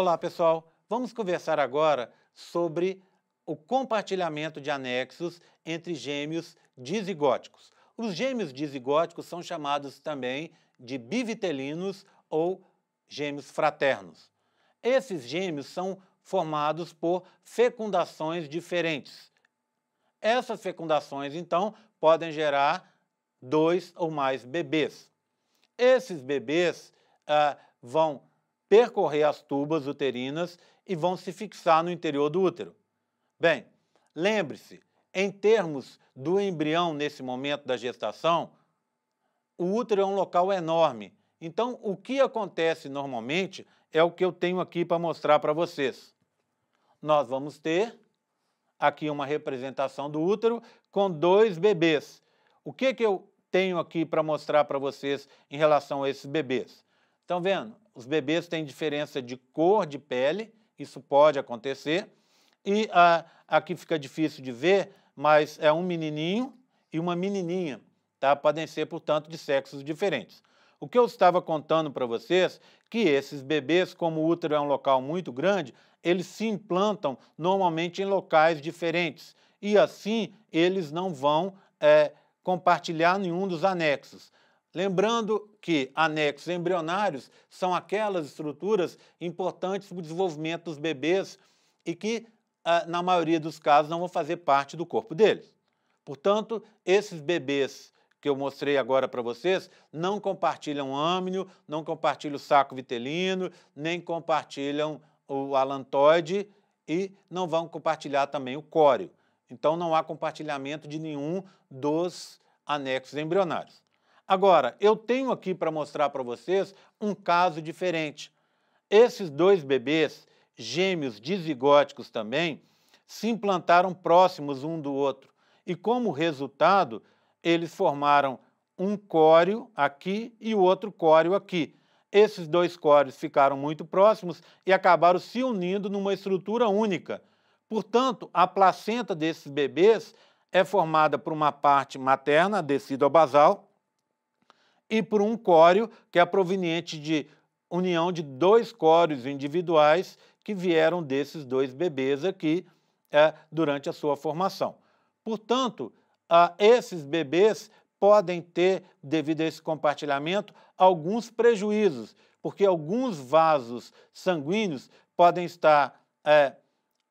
Olá, pessoal. Vamos conversar agora sobre o compartilhamento de anexos entre gêmeos dizigóticos. Os gêmeos dizigóticos são chamados também de bivitelinos ou gêmeos fraternos. Esses gêmeos são formados por fecundações diferentes. Essas fecundações, então, podem gerar dois ou mais bebês. Esses bebês ah, vão percorrer as tubas uterinas e vão se fixar no interior do útero. Bem, lembre-se, em termos do embrião nesse momento da gestação, o útero é um local enorme. Então, o que acontece normalmente é o que eu tenho aqui para mostrar para vocês. Nós vamos ter aqui uma representação do útero com dois bebês. O que, que eu tenho aqui para mostrar para vocês em relação a esses bebês? Estão vendo? Os bebês têm diferença de cor de pele, isso pode acontecer. E aqui fica difícil de ver, mas é um menininho e uma menininha, tá? Podem ser, portanto, de sexos diferentes. O que eu estava contando para vocês que esses bebês, como o útero é um local muito grande, eles se implantam normalmente em locais diferentes e assim eles não vão é, compartilhar nenhum dos anexos. Lembrando que anexos embrionários são aquelas estruturas importantes para o desenvolvimento dos bebês e que, ah, na maioria dos casos, não vão fazer parte do corpo deles. Portanto, esses bebês que eu mostrei agora para vocês não compartilham âmnio, não compartilham o saco vitelino, nem compartilham o alantoide e não vão compartilhar também o córeo. Então não há compartilhamento de nenhum dos anexos embrionários. Agora, eu tenho aqui para mostrar para vocês um caso diferente. Esses dois bebês, gêmeos dizigóticos também, se implantaram próximos um do outro. E como resultado, eles formaram um córeo aqui e o outro córeo aqui. Esses dois córeos ficaram muito próximos e acabaram se unindo numa estrutura única. Portanto, a placenta desses bebês é formada por uma parte materna, a ao basal, e por um córeo, que é proveniente de união de dois córeos individuais que vieram desses dois bebês aqui é, durante a sua formação. Portanto, a, esses bebês podem ter, devido a esse compartilhamento, alguns prejuízos, porque alguns vasos sanguíneos podem estar é,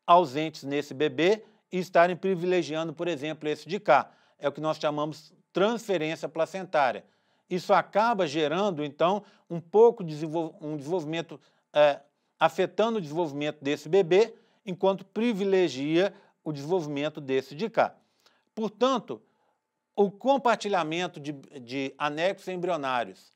ausentes nesse bebê e estarem privilegiando, por exemplo, esse de cá. É o que nós chamamos transferência placentária. Isso acaba gerando, então, um pouco de um desenvolvimento, é, afetando o desenvolvimento desse bebê, enquanto privilegia o desenvolvimento desse de cá. Portanto, o compartilhamento de, de anexos embrionários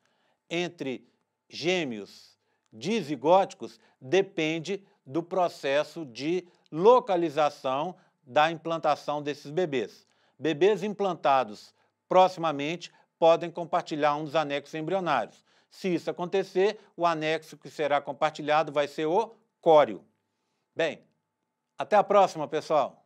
entre gêmeos dizigóticos depende do processo de localização da implantação desses bebês. Bebês implantados proximamente podem compartilhar um dos anexos embrionários. Se isso acontecer, o anexo que será compartilhado vai ser o córeo. Bem, até a próxima, pessoal!